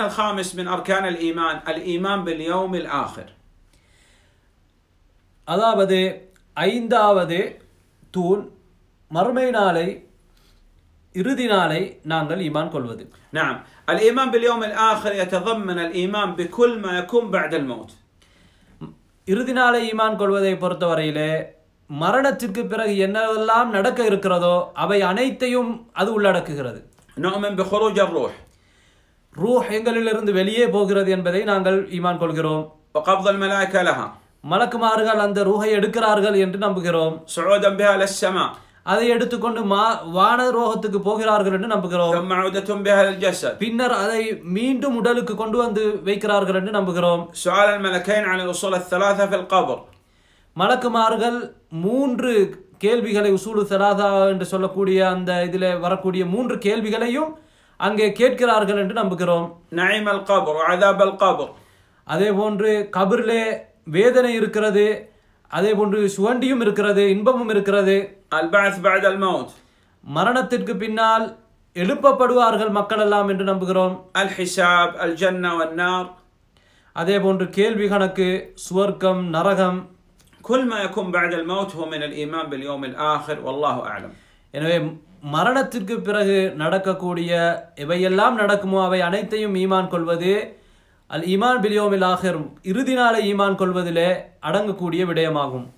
الركن الخامس من أركان الإيمان الإيمان باليوم الآخر அதாவது ஐந்தாவது தூண் மறுமை நாளை இறுதி நாளை நாங்கள் ஈமான் கொள்வது نعم الإيمان باليوم الآخر يتضمن الإيمان بكل ما يكون بعد الموت இறுதி நாளை ஈமான் கொள்வதை பொறுத்தவரையிலே மரணத்திற்கு பிறகு என்னவெல்லாம் நடக்க இருக்கிறதோ அவை அனைத்தையும் அது உள்ளடக்குகிறது نؤمن بخروج الروح ரூஹ் எங்களிலிருந்து வெளியே போகிறது என்பதை நாங்கள் ஈமான் கொள்கிறோம் وقبض الملائكة لها மலக்குமார்கள் அந்த ரூஹை எடுக்கிறார்கள் என்று நம்புகிறோம் صعودا بها إلى அதை எடுத்துக்கொண்டு மா வான ரோகத்துக்கு போகிறார்கள் என்று நம்புகிறோம் பின்னர் அதை மீண்டும் உடலுக்கு கொண்டு வந்து வைக்கிறார்கள் என்று நம்புகிறோம் மலக்குமார்கள் மூன்று கேள்விகளை உசூலு தராதா என்று சொல்லக்கூடிய அந்த இதில் வரக்கூடிய மூன்று கேள்விகளையும் அங்கே கேட்கிறார்கள் என்று நம்புகிறோம் நைமல் கபர் அதாபல் கபர் அதே போன்று கபிரிலே வேதனை இருக்கிறது அதே போன்று சுவண்டியும் இருக்கிறது இன்பமும் இருக்கிறது மரணத்திற்கு பின்னால் எழுப்பப்படுவார்கள் மக்கள் எல்லாம் என்று நம்புகிறோம் அல் ஹிஷாப் அல் ஜன்னா அதே போன்று கேள்வி கணக்கு சுவர்க்கம் நரகம் குல்மயக்கும் ما يكون بعد الموت هو من الإيمان باليوم எனவே மரணத்திற்கு பிறகு நடக்கக்கூடிய எவையெல்லாம் நடக்குமோ அவை அனைத்தையும் ஈமான் கொள்வது அல் ஈமான் பிலியோமில் ஆகும் இறுதி நாளை ஈமான் கொள்வதிலே அடங்கக்கூடிய விடயமாகும்